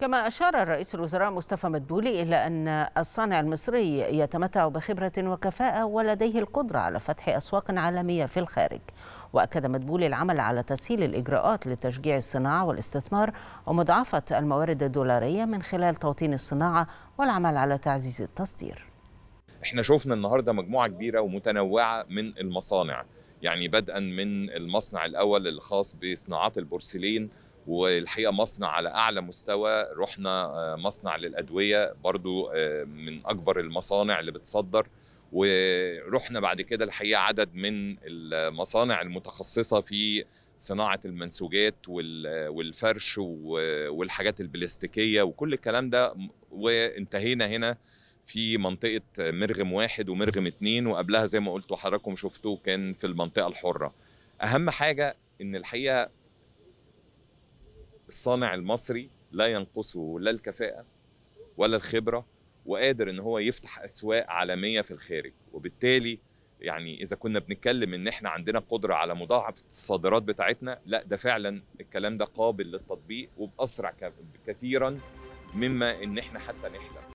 كما أشار الرئيس الوزراء مصطفى مدبولي إلى أن الصانع المصري يتمتع بخبرة وكفاءة ولديه القدرة على فتح أسواق عالمية في الخارج وأكد مدبولي العمل على تسهيل الإجراءات لتشجيع الصناعة والاستثمار ومضاعفة الموارد الدولارية من خلال توطين الصناعة والعمل على تعزيز التصدير احنا شفنا النهاردة مجموعة كبيرة ومتنوعة من المصانع يعني بدءا من المصنع الأول الخاص بصناعات البورسلين والحقيقه مصنع على اعلى مستوى رحنا آه، مصنع للادويه برضو آه، من اكبر المصانع اللي بتصدر ورحنا بعد كده الحقيقه عدد من المصانع المتخصصه في صناعه المنسوجات والفرش والحاجات البلاستيكيه وكل الكلام ده وانتهينا هنا في منطقة مرغم واحد ومرغم اتنين وقبلها زي ما قلتوا حضراتكم شفتوه كان في المنطقة الحرة أهم حاجة إن الحقيقة الصانع المصري لا ينقصه لا الكفاءه ولا الخبره وقادر ان هو يفتح اسواق عالميه في الخارج وبالتالي يعني اذا كنا بنتكلم ان احنا عندنا قدره على مضاعفه الصادرات بتاعتنا لا ده فعلا الكلام ده قابل للتطبيق وباسرع كثيرا مما ان احنا حتى نحلم